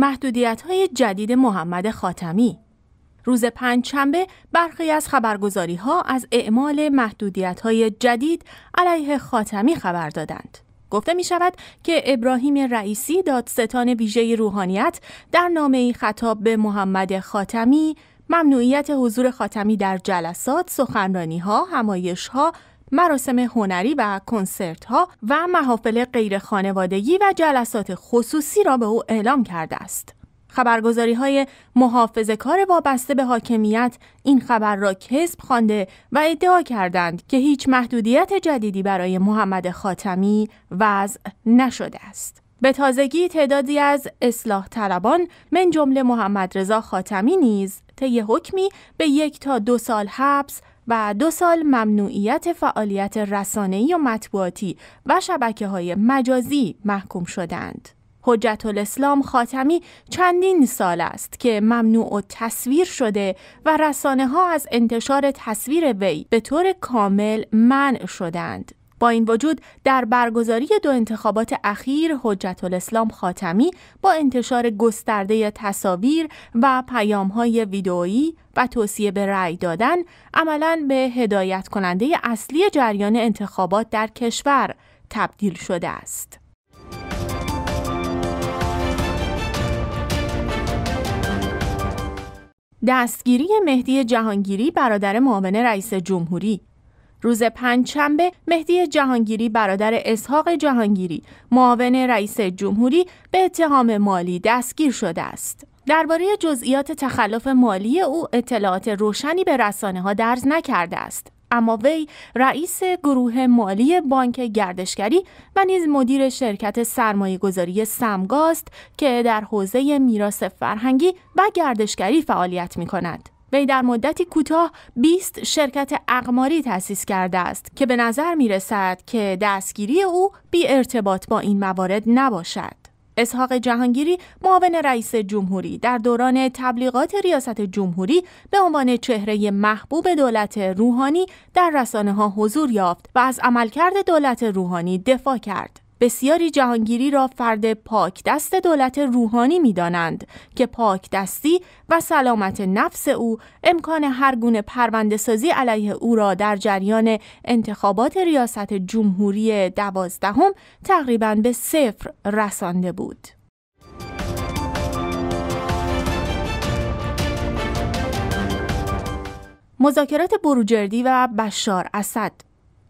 محدودیت های جدید محمد خاتمی روز پنج شنبه برخی از خبرگزاری ها از اعمال محدودیت های جدید علیه خاتمی خبر دادند. گفته می شود که ابراهیم رئیسی دادستان ویژه روحانیت در نامه خطاب به محمد خاتمی ممنوعیت حضور خاتمی در جلسات، سخنرانی ها، همایش ها مراسم هنری و کنسرت ها و محافل غیر خانوادگی و جلسات خصوصی را به او اعلام کرده است. خبرگزاری های محافظ کار وابسته به حاکمیت این خبر را کسب خوانده و ادعا کردند که هیچ محدودیت جدیدی برای محمد خاتمی وضع نشده است. به تازگی تعدادی از اصلاح طلبان من جمله محمد رضا خاتمی نیز طی حکمی به یک تا دو سال حبس و دو سال ممنوعیت فعالیت رسانه‌ای و مطبوعاتی و شبکه های مجازی محکوم شدند. حجت الاسلام خاتمی چندین سال است که ممنوع و تصویر شده و رسانه ها از انتشار تصویر وی به طور کامل منع شدند. با این وجود در برگزاری دو انتخابات اخیر حجت الاسلام خاتمی با انتشار گسترده تصاویر و پیامهای ویدئویی و توصیه به رأی دادن عملا به هدایت کننده اصلی جریان انتخابات در کشور تبدیل شده است. دستگیری مهدی جهانگیری برادر معاون رئیس جمهوری روز پنجشنبه مهدی جهانگیری برادر اسحاق جهانگیری معاون رئیس جمهوری به اتهام مالی دستگیر شده است. درباره جزئیات تخلف مالی او اطلاعات روشنی به رسانه ها درز نکرده است. اما وی رئیس گروه مالی بانک گردشگری و نیز مدیر شرکت سرمایه گذاری سمگاست که در حوزه میراث فرهنگی و گردشگری فعالیت می کند. وی در مدتی کوتاه 20 شرکت اقماری تأسیس کرده است که به نظر می رسد که دستگیری او بی ارتباط با این موارد نباشد. اسحاق جهانگیری معاون رئیس جمهوری در دوران تبلیغات ریاست جمهوری به عنوان چهره محبوب دولت روحانی در رسانه ها حضور یافت و از عملکرد دولت روحانی دفاع کرد. بسیاری جهانگیری را فرد پاک دست دولت روحانی می دانند که پاک دستی و سلامت نفس او امکان هر گونه علیه او را در جریان انتخابات ریاست جمهوری دوازدهم تقریبا به صفر رسانده بود. مذاکرات بروجردی و بشار اسد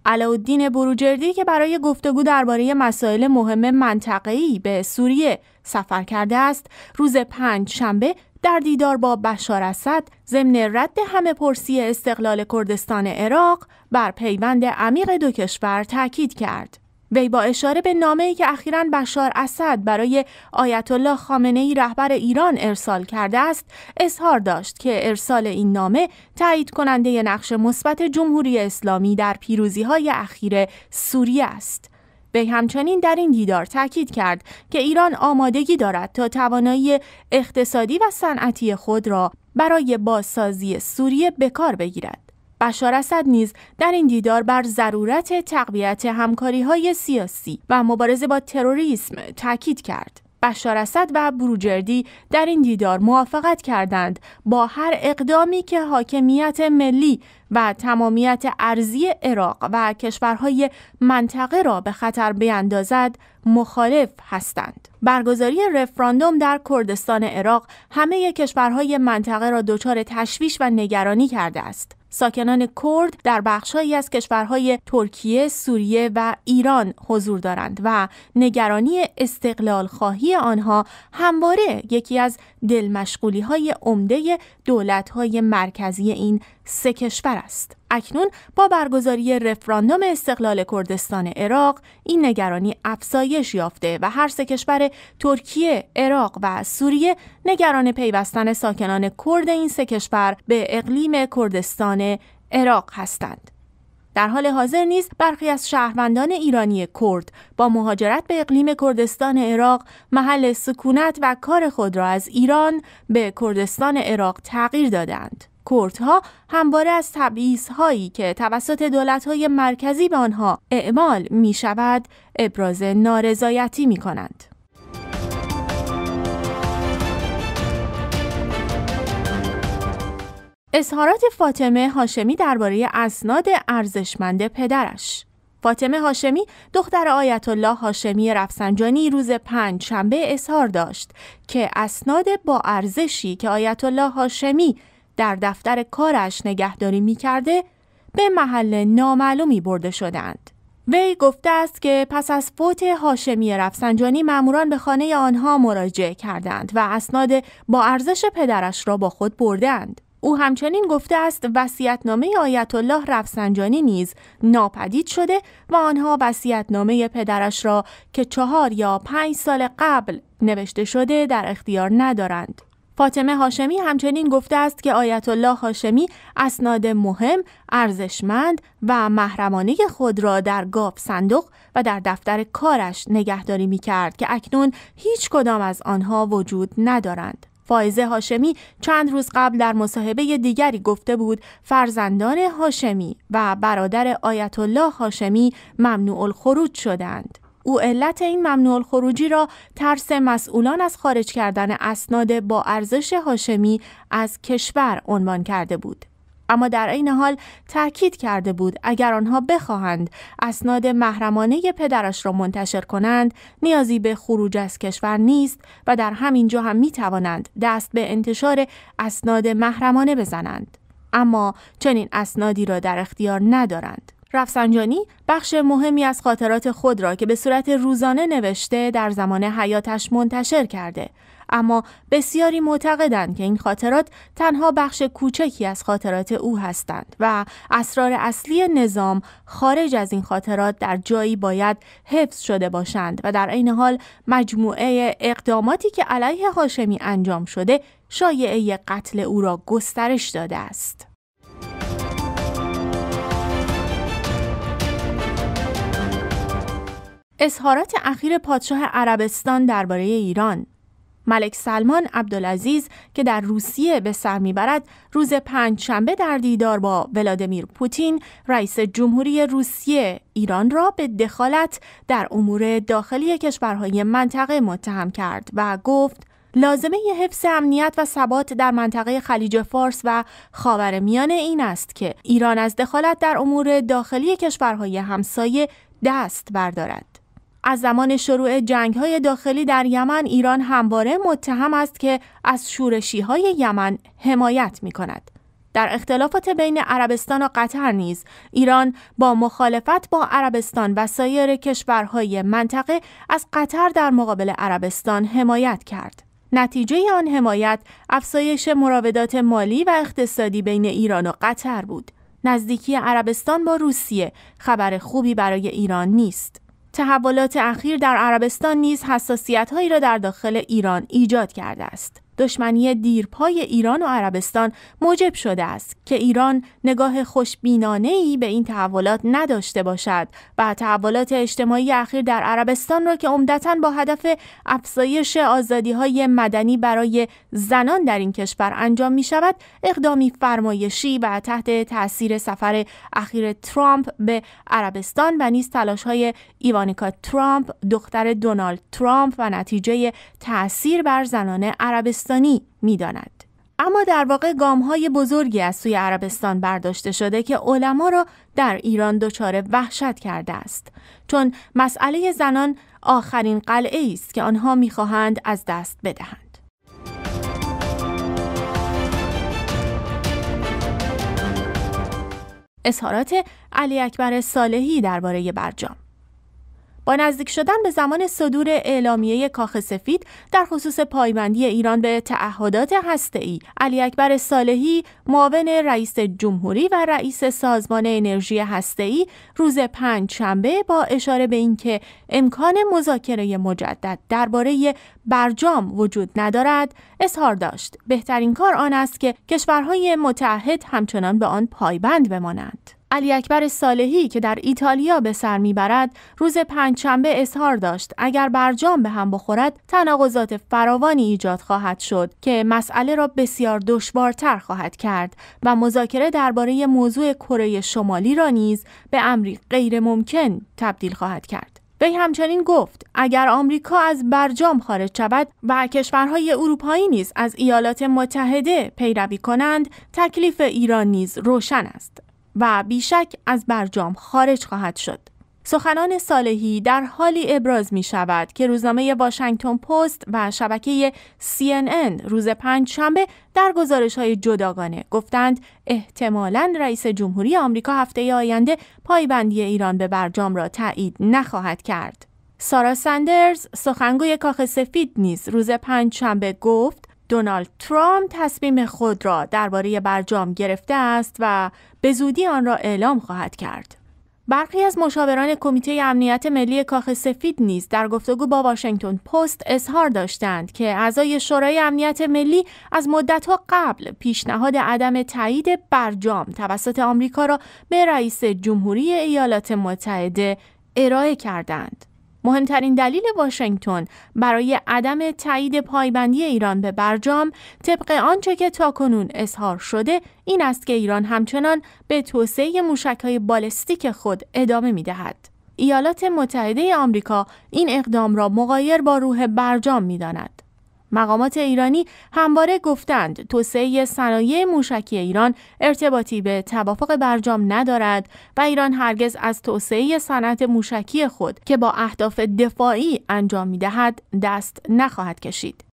علاءالدین بروجردی که برای گفتگو درباره مسائل مهم منطقه‌ای به سوریه سفر کرده است، روز پنج شنبه در دیدار با بشار اسد ضمن رد همه پرسی استقلال کردستان عراق بر پیوند عمیق دو کشور تاکید کرد. وی با اشاره به نامه‌ای که اخیرا بشار اسد برای آیت الله خامنه رهبر ایران ارسال کرده است اظهار داشت که ارسال این نامه تایید کننده نقش مثبت جمهوری اسلامی در پیروزی‌های اخیر سوریه است به همچنین در این دیدار تاکید کرد که ایران آمادگی دارد تا توانایی اقتصادی و صنعتی خود را برای بازسازی سوریه به کار بگیرد بشار اسد نیز در این دیدار بر ضرورت تقویت همکاری های سیاسی و مبارزه با تروریسم تاکید کرد. بشار اسد و بروجردی در این دیدار موافقت کردند با هر اقدامی که حاکمیت ملی و تمامیت ارزی عراق و کشورهای منطقه را به خطر بیندازد مخالف هستند. برگزاری رفراندوم در کردستان عراق همه کشورهای منطقه را دچار تشویش و نگرانی کرده است. ساکنان کرد در بخشهایی از کشورهای ترکیه، سوریه و ایران حضور دارند و نگرانی استقلال خواهی آنها همواره یکی از دلمشغولی های عمده دولت های مرکزی این سه کشور است. اکنون با برگزاری رفراندوم استقلال کردستان عراق این نگرانی افزایش یافته و هر سه کشور ترکیه، عراق و سوریه نگران پیوستن ساکنان کرد این سه کشور به اقلیم کردستان عراق هستند. در حال حاضر نیز برخی از شهروندان ایرانی کرد با مهاجرت به اقلیم کردستان عراق محل سکونت و کار خود را از ایران به کردستان عراق تغییر دادند. کردها همواره از هایی که توسط دولت‌های مرکزی به آنها اعمال شود ابراز نارضایتی کنند اظهارات فاطمه هاشمی درباره اسناد ارزشمند پدرش فاطمه هاشمی دختر آیت الله هاشمی رفسنجانی روز پنج شنبه اظهار داشت که اسناد با ارزشی که آیت الله هاشمی در دفتر کارش نگهداری می کرده به محل نامعلومی برده شدند. وی گفته است که پس از فوت هاشمی رفسنجانی ماموران به خانه آنها مراجعه کردند و اسناد با ارزش پدرش را با خود بردند. او همچنین گفته است وصیت‌نامه آیت الله رفسنجانی نیز ناپدید شده و آنها وصیت‌نامه پدرش را که چهار یا پنج سال قبل نوشته شده در اختیار ندارند. فاطمه هاشمی همچنین گفته است که آیت الله هاشمی اسناد مهم، ارزشمند و محرمانه خود را در گاف صندوق و در دفتر کارش نگهداری می کرد که اکنون هیچ کدام از آنها وجود ندارند. فائزه هاشمی چند روز قبل در مصاحبه دیگری گفته بود فرزندان هاشمی و برادر آیت الله هاشمی ممنوع الخروج شدند. او علت این ممنوع خروجی را ترس مسئولان از خارج کردن اسناد با ارزش هاشمی از کشور عنوان کرده بود. اما در عین حال تاکید کرده بود اگر آنها بخواهند اسناد محرمانه پدرش را منتشر کنند نیازی به خروج از کشور نیست و در همین جا هم می توانند دست به انتشار اسناد محرمانه بزنند اما چنین اسنادی را در اختیار ندارند رفسنجانی بخش مهمی از خاطرات خود را که به صورت روزانه نوشته در زمان حیاتش منتشر کرده اما بسیاری معتقدند که این خاطرات تنها بخش کوچکی از خاطرات او هستند و اسرار اصلی نظام خارج از این خاطرات در جایی باید حفظ شده باشند و در عین حال مجموعه اقداماتی که علیه هاشمی انجام شده شایعه قتل او را گسترش داده است. اظهارات اخیر پادشاه عربستان درباره ایران ملک سلمان عبدالعزیز که در روسیه به سر میبرد روز پنج شنبه در دیدار با ولادیمیر پوتین رئیس جمهوری روسیه ایران را به دخالت در امور داخلی کشورهای منطقه متهم کرد و گفت لازمه ی حفظ امنیت و ثبات در منطقه خلیج فارس و خاورمیانه این است که ایران از دخالت در امور داخلی کشورهای همسایه دست بردارد. از زمان شروع جنگ های داخلی در یمن ایران همواره متهم است که از شورشی های یمن حمایت می کند. در اختلافات بین عربستان و قطر نیز ایران با مخالفت با عربستان و سایر کشورهای منطقه از قطر در مقابل عربستان حمایت کرد. نتیجه آن حمایت افزایش مراودات مالی و اقتصادی بین ایران و قطر بود. نزدیکی عربستان با روسیه خبر خوبی برای ایران نیست. تحولات اخیر در عربستان نیز هایی را در داخل ایران ایجاد کرده است. دشمنی دیرپای ایران و عربستان موجب شده است که ایران نگاه خوشبینانه ای به این تحولات نداشته باشد و تحولات اجتماعی اخیر در عربستان را که عمدتا با هدف افزایش آزادی های مدنی برای زنان در این کشور انجام می شود اقدامی فرمایشی و تحت تاثیر سفر اخیر ترامپ به عربستان و نیز تلاش های ایوانیکا ترامپ دختر دونالد ترامپ و نتیجه تاثیر بر زنان عربستان میداند. اما در واقع گام های بزرگی از سوی عربستان برداشته شده که علما را در ایران دچار وحشت کرده است چون مسئله زنان آخرین قلعه است که آنها میخواهند از دست بدهند. اظهارات علی اکبر صالحی درباره برجام با نزدیک شدن به زمان صدور اعلامیه کاخ سفید در خصوص پایبندی ایران به تعهدات هسته‌ای، علی اکبر صالحی، معاون رئیس جمهوری و رئیس سازمان انرژی هسته‌ای، روز پنج شنبه با اشاره به اینکه امکان مذاکره مجدد درباره برجام وجود ندارد، اظهار داشت بهترین کار آن است که کشورهای متحد همچنان به آن پایبند بمانند. علی اکبر صالحی که در ایتالیا به سر میبرد روز پنجشنبه اظهار داشت اگر برجام به هم بخورد تناقضات فراوانی ایجاد خواهد شد که مسئله را بسیار دشوارتر خواهد کرد و مذاکره درباره موضوع کره شمالی را نیز به امری غیر ممکن تبدیل خواهد کرد. وی همچنین گفت اگر آمریکا از برجام خارج شود و کشورهای اروپایی نیز از ایالات متحده پیروی کنند تکلیف ایران نیز روشن است و بیشک از برجام خارج خواهد شد. سخنان صالحی در حالی ابراز می شود که روزنامه واشنگتن پست و شبکه CNN روز پنج شنبه در گزارش های جداگانه گفتند احتمالا رئیس جمهوری آمریکا هفته آینده پایبندی ایران به برجام را تایید نخواهد کرد. سارا سندرز سخنگوی کاخ سفید نیز روز پنج شنبه گفت دونالد ترامپ تصمیم خود را درباره برجام گرفته است و به زودی آن را اعلام خواهد کرد. برخی از مشاوران کمیته امنیت ملی کاخ سفید نیز در گفتگو با واشنگتن پست اظهار داشتند که اعضای شورای امنیت ملی از مدتها قبل پیشنهاد عدم تایید برجام توسط آمریکا را به رئیس جمهوری ایالات متحده ارائه کردند. مهمترین دلیل واشنگتن برای عدم تایید پایبندی ایران به برجام طبق آنچه که تاکنون اظهار شده این است که ایران همچنان به توسعه موشکهای بالستیک خود ادامه می دهد. ایالات متحده آمریکا این اقدام را مقایر با روح برجام میداند مقامات ایرانی همواره گفتند توسعه صنایع موشکی ایران ارتباطی به توافق برجام ندارد و ایران هرگز از توسعه صنعت موشکی خود که با اهداف دفاعی انجام میدهد دست نخواهد کشید.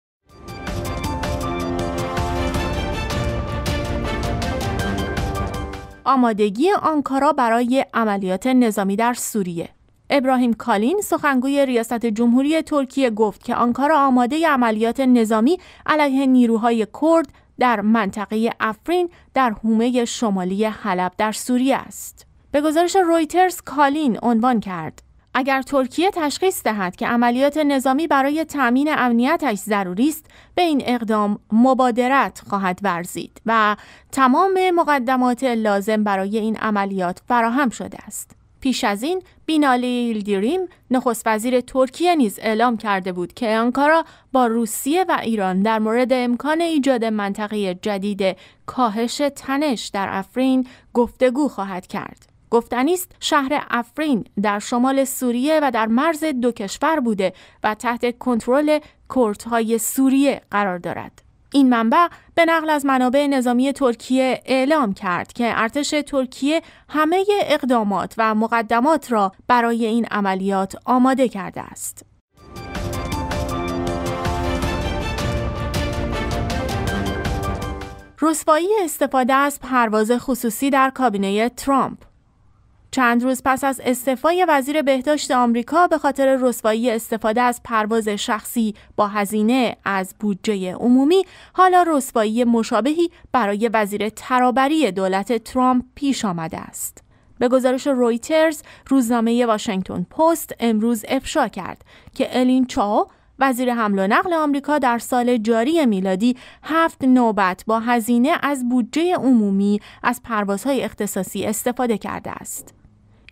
آمادگی آنکارا برای عملیات نظامی در سوریه ابراهیم کالین سخنگوی ریاست جمهوری ترکیه گفت که آنکارا آماده عملیات نظامی علیه نیروهای کرد در منطقه افرین در حومه شمالی حلب در سوریه است. به گزارش رویترز کالین عنوان کرد اگر ترکیه تشخیص دهد که عملیات نظامی برای تأمین امنیتش ضروری است به این اقدام مبادرت خواهد ورزید و تمام مقدمات لازم برای این عملیات فراهم شده است پیش از این بینالی ایلدیریم نخست وزیر ترکیه نیز اعلام کرده بود که انکارا با روسیه و ایران در مورد امکان ایجاد منطقه جدید کاهش تنش در افرین گفتگو خواهد کرد. گفتنی است شهر افرین در شمال سوریه و در مرز دو کشور بوده و تحت کنترل کردهای سوریه قرار دارد. این منبع به نقل از منابع نظامی ترکیه اعلام کرد که ارتش ترکیه همه اقدامات و مقدمات را برای این عملیات آماده کرده است. رسوایی استفاده از پرواز خصوصی در کابینه ترامپ چند روز پس از استعفای وزیر بهداشت آمریکا به خاطر رسوایی استفاده از پرواز شخصی با هزینه از بودجه عمومی حالا رسوایی مشابهی برای وزیر ترابری دولت ترامپ پیش آمده است به گزارش رویترز روزنامه واشنگتن پست امروز افشا کرد که الین چاو وزیر حمل و نقل آمریکا در سال جاری میلادی هفت نوبت با هزینه از بودجه عمومی از پروازهای اختصاصی استفاده کرده است.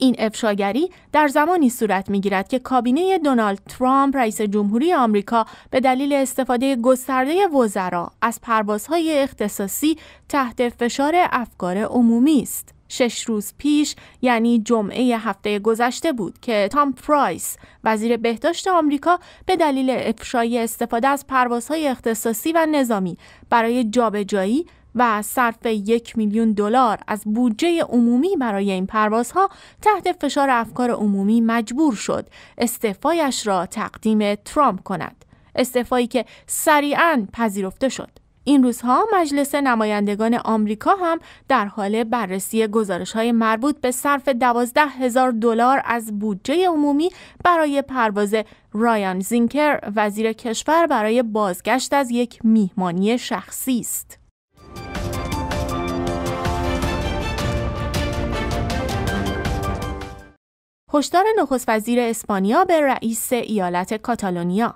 این افشاگری در زمانی صورت میگیرد که کابینه دونالد ترامپ رئیس جمهوری آمریکا به دلیل استفاده گسترده وزرا از پروازهای اختصاصی تحت فشار افکار عمومی است. شش روز پیش یعنی جمعه هفته گذشته بود که تام پرایس وزیر بهداشت آمریکا به دلیل افشای استفاده از پروازهای اختصاصی و نظامی برای جابجایی و صرف یک میلیون دلار از بودجه عمومی برای این پروازها تحت فشار افکار عمومی مجبور شد استعفایش را تقدیم ترامپ کند استعفایی که سریعا پذیرفته شد این روزها مجلس نمایندگان آمریکا هم در حال بررسی گزارش های مربوط به صرف دوازده هزار دلار از بودجه عمومی برای پرواز رایان زینکر وزیر کشور برای بازگشت از یک میهمانی شخصی است. هشدار نخست وزیر اسپانیا به رئیس ایالت کاتالونیا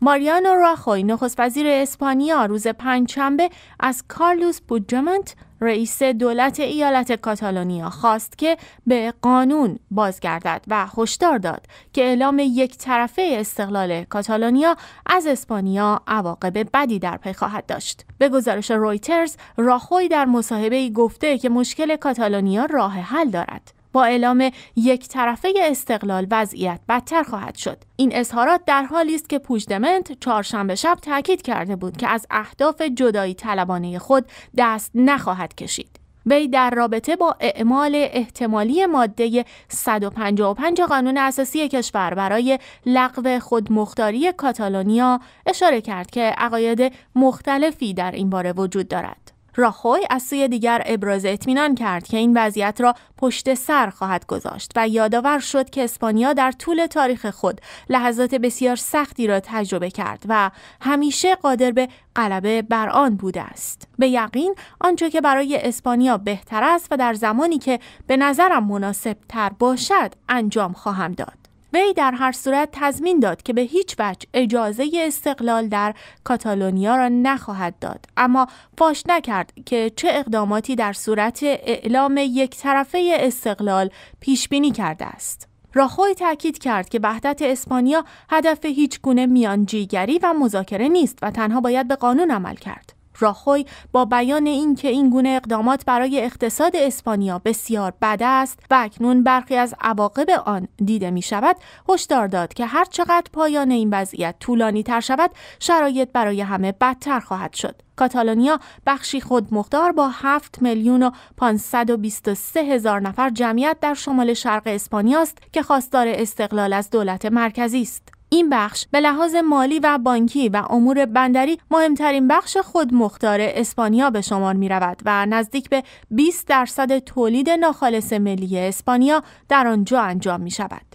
ماریانو راخوی نخست وزیر اسپانیا روز پنجشنبه از کارلوس بودجمنت رئیس دولت ایالت کاتالونیا خواست که به قانون بازگردد و هشدار داد که اعلام یک طرفه استقلال کاتالونیا از اسپانیا عواقب بدی در پی خواهد داشت. به گزارش رویترز، راخوی در ای گفته که مشکل کاتالونیا راه حل دارد. با اعلام یک طرفه استقلال وضعیت بدتر خواهد شد این اظهارات در حالی است که پوجدمنت چهارشنبه شب تاکید کرده بود که از اهداف جدایی طلبانه خود دست نخواهد کشید وی در رابطه با اعمال احتمالی ماده 155 قانون اساسی کشور برای لغو خودمختاری کاتالونیا اشاره کرد که عقاید مختلفی در این باره وجود دارد. راخوی از سوی دیگر ابراز اطمینان کرد که این وضعیت را پشت سر خواهد گذاشت و یادآور شد که اسپانیا در طول تاریخ خود لحظات بسیار سختی را تجربه کرد و همیشه قادر به غلبه بر آن بوده است به یقین آنچه که برای اسپانیا بهتر است و در زمانی که به نظرم مناسب تر باشد انجام خواهم داد وی در هر صورت تضمین داد که به هیچ وجه اجازه استقلال در کاتالونیا را نخواهد داد اما فاش نکرد که چه اقداماتی در صورت اعلام یک طرفه استقلال پیش بینی کرده است راخوی تاکید کرد که وحدت اسپانیا هدف هیچ گونه میانجیگری و مذاکره نیست و تنها باید به قانون عمل کرد راخوی با بیان اینکه این گونه اقدامات برای اقتصاد اسپانیا بسیار بد است و اکنون برخی از عواقب آن دیده می شود هشدار داد که هر چقدر پایان این وضعیت طولانی تر شود شرایط برای همه بدتر خواهد شد کاتالونیا بخشی خود مختار با 7 میلیون و 523 هزار نفر جمعیت در شمال شرق اسپانیا است که خواستار استقلال از دولت مرکزی است این بخش به لحاظ مالی و بانکی و امور بندری مهمترین بخش خودمختار اسپانیا به شمار می رود و نزدیک به 20 درصد تولید ناخالص ملی اسپانیا در آنجا انجام می شود.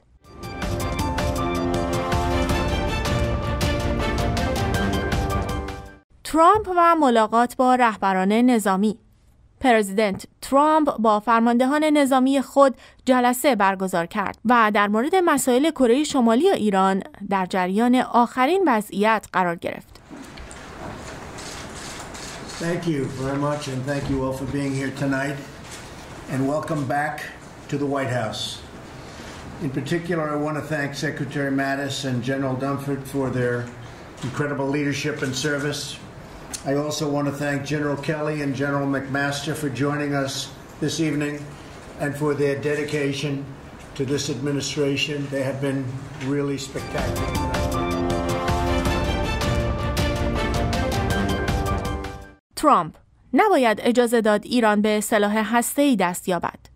ترامپ و ملاقات با رهبران نظامی پرزیدنت ترامپ با فرماندهان نظامی خود جلسه برگزار کرد و در مورد مسائل کره شمالی و ایران در جریان آخرین وضعیت قرار گرفت. Thank you very much and thank you all for being here tonight and welcome back to the White House. In particular, I want to thank Secretary Mattis and General Dunford for their incredible leadership and service I also want to thank General Kelly and General McMaster for joining us this evening and for their dedication to this administration. They have been really spectacular. ترامپ نباید اجازه داد ایران به سلاح هسته‌ای دست یابد.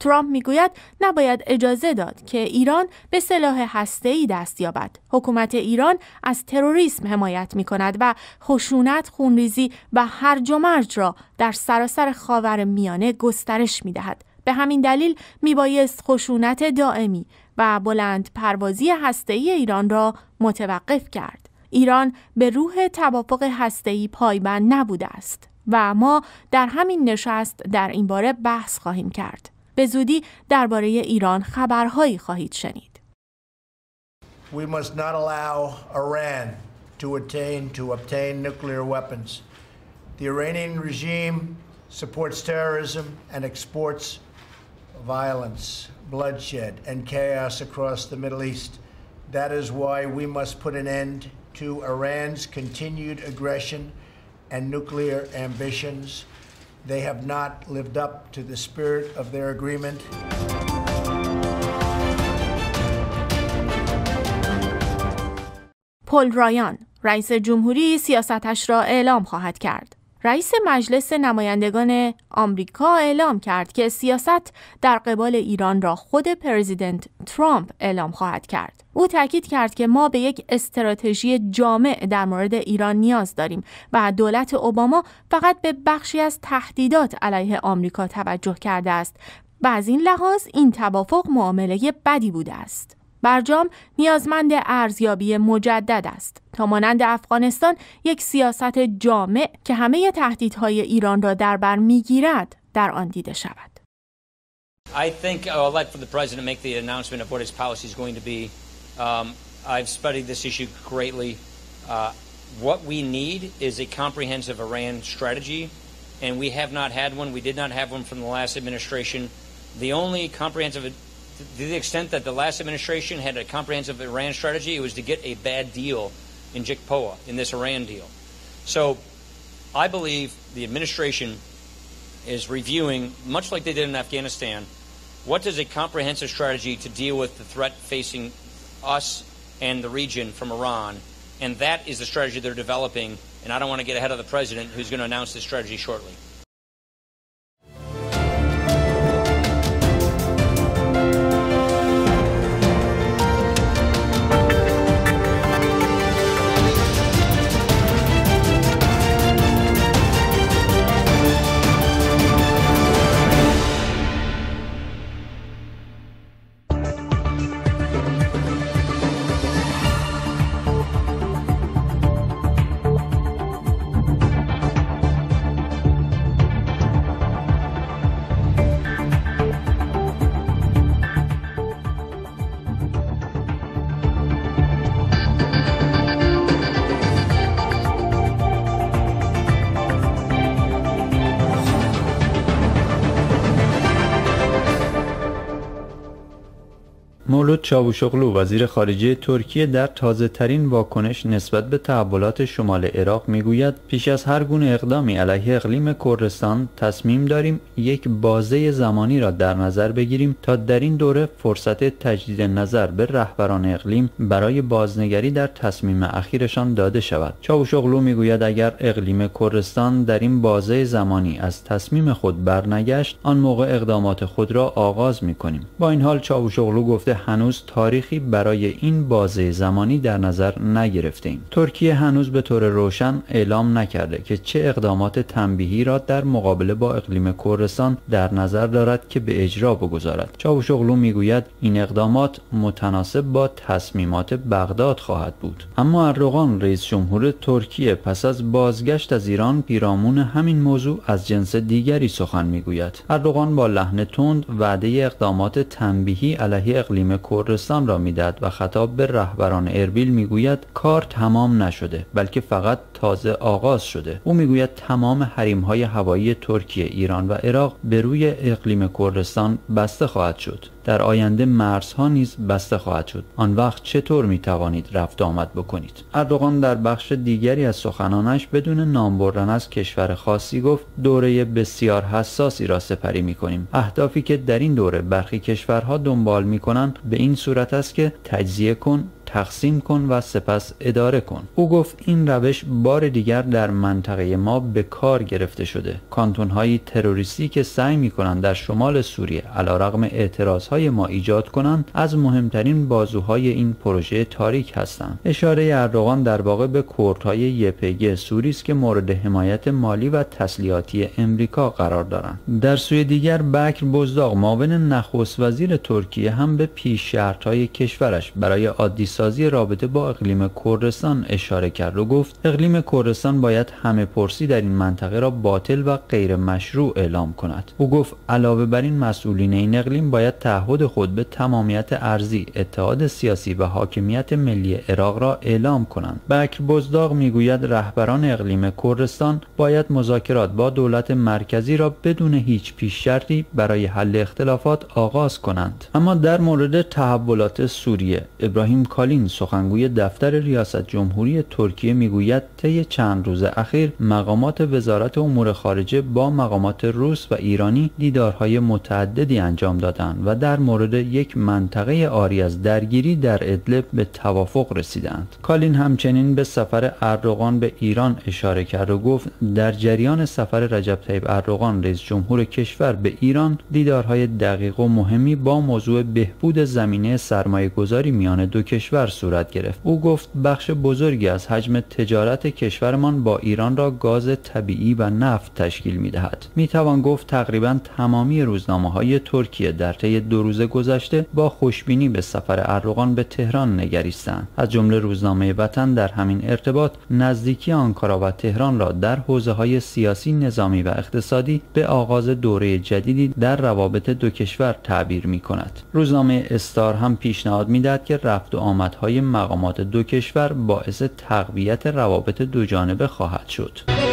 ترامپ میگوید نباید اجازه داد که ایران به سلاح ای دست یابد. حکومت ایران از تروریسم حمایت می کند و خشونت، خونریزی و هرج و مرج را در سراسر خاور میانه گسترش می دهد. به همین دلیل بایست خشونت دائمی و بلند پروازی ای ایران را متوقف کرد. ایران به روح توافق ای پایبند نبوده است و ما در همین نشست در این باره بحث خواهیم کرد. به زودی درباره ایران خبرهایی خواهید شنید. We must not allow Iran to attain to obtain nuclear weapons. The Iranian regime supports terrorism and exports violence, bloodshed and chaos across the Middle East. That is why we must put an end to Iran's continued aggression and nuclear ambitions. they have not lived up to the spirit of their agreement. پل رایان رئیس جمهوری سیاستش را اعلام خواهد کرد. رئیس مجلس نمایندگان آمریکا اعلام کرد که سیاست در قبال ایران را خود پرزیدنت ترامپ اعلام خواهد کرد. او تاکید کرد که ما به یک استراتژی جامع در مورد ایران نیاز داریم و دولت اوباما فقط به بخشی از تهدیدات علیه آمریکا توجه کرده است و از این لحاظ این توافق معامله بدی بوده است. برجام نیازمند ارزیابی مجدد است تا مانند افغانستان یک سیاست جامع که همه تهدیدهای ایران را در بر میگیرد در آن دیده شود I think I'll let the president make the announcement of what his policy is going to be. Um, I've studied this issue greatly. Uh, what we need is a comprehensive Iran strategy, and we have not had one. We did not have one from the last administration. The only comprehensive to the extent that the last administration had a comprehensive Iran strategy, it was to get a bad deal in JCPOA, in this Iran deal. So I believe the administration is reviewing, much like they did in Afghanistan, what does a comprehensive strategy to deal with the threat facing us and the region from Iran? And that is the strategy they're developing. And I don't want to get ahead of the president who's going to announce this strategy shortly. مولود چاوشغلو وزیر خارجه ترکیه در تازه ترین واکنش نسبت به تحولات شمال عراق میگوید پیش از هر گونه اقدامی علیه اقلیم کردستان تصمیم داریم یک بازه زمانی را در نظر بگیریم تا در این دوره فرصت تجدید نظر به رهبران اقلیم برای بازنگری در تصمیم اخیرشان داده شود می میگوید اگر اقلیم کردستان در این بازه زمانی از تصمیم خود برنگشت آن موقع اقدامات خود را آغاز میکنیم با این حال چاوشغلو گفته هنوز تاریخی برای این بازه زمانی در نظر نگرفتیم ترکیه هنوز به طور روشن اعلام نکرده که چه اقدامات تنبیهی را در مقابله با اقلیم کردستان در نظر دارد که به اجرا بگذارد چاوشوغلو میگوید این اقدامات متناسب با تصمیمات بغداد خواهد بود اما اردوغان رئیس جمهور ترکیه پس از بازگشت از ایران پیرامون همین موضوع از جنس دیگری سخن میگوید اردوغان با لحن تند وعده اقدامات تنبیهی علیه اقلیم کردستان را میدهد و خطاب به رهبران اربیل میگوید کار تمام نشده بلکه فقط تازه آغاز شده او میگوید تمام حریم های هوایی ترکیه ایران و عراق به روی اقلیم کردستان بسته خواهد شد در آینده مرزها نیز بسته خواهد شد آن وقت چطور می توانید رفت آمد بکنید اردوغان در بخش دیگری از سخنانش بدون نام بردن از کشور خاصی گفت دوره بسیار حساسی را سپری می کنیم اهدافی که در این دوره برخی کشورها دنبال می کنند به این صورت است که تجزیه کن تقسیم کن و سپس اداره کن او گفت این روش بار دیگر در منطقه ما به کار گرفته شده کانتون های تروریستی که سعی می کنند در شمال سوریه اعتراض های ما ایجاد کنند از مهمترین بازوهای این پروژه تاریک هستند اشاره اردوغان در واقع به کردهای یپگ سوری است که مورد حمایت مالی و تسلیحاتی امریکا قرار دارند در سوی دیگر بکر بوزداغ معاون نخست وزیر ترکیه هم به پیش های کشورش برای آدیس سازی رابطه با اقلیم کردستان اشاره کرد و گفت اقلیم کردستان باید همه پرسی در این منطقه را باطل و غیر مشروع اعلام کند او گفت علاوه بر این مسئولین این اقلیم باید تعهد خود به تمامیت ارزی اتحاد سیاسی و حاکمیت ملی عراق را اعلام کنند بکر بزداغ میگوید رهبران اقلیم کردستان باید مذاکرات با دولت مرکزی را بدون هیچ پیش شرطی برای حل اختلافات آغاز کنند اما در مورد تحولات سوریه ابراهیم کالی کالین سخنگوی دفتر ریاست جمهوری ترکیه میگوید طی چند روز اخیر مقامات وزارت امور خارجه با مقامات روس و ایرانی دیدارهای متعددی انجام دادند و در مورد یک منطقه آری از درگیری در ادلب به توافق رسیدند کالین همچنین به سفر اردوغان به ایران اشاره کرد و گفت در جریان سفر رجب طیب اردوغان رئیس جمهور کشور به ایران دیدارهای دقیق و مهمی با موضوع بهبود زمینه سرمایه گذاری میان دو کشور صورت گرفت او گفت بخش بزرگی از حجم تجارت کشورمان با ایران را گاز طبیعی و نفت تشکیل می دهد گفت تقریبا تمامی روزنامه های ترکیه در طی دو روز گذشته با خوشبینی به سفر اردوغان به تهران نگریستند از جمله روزنامه وطن در همین ارتباط نزدیکی آنکارا و تهران را در حوزه های سیاسی نظامی و اقتصادی به آغاز دوره جدیدی در روابط دو کشور تعبیر می کند روزنامه استار هم پیشنهاد می که رفت و آمد های مقامات دو کشور باعث تقویت روابط دو جانبه خواهد شد.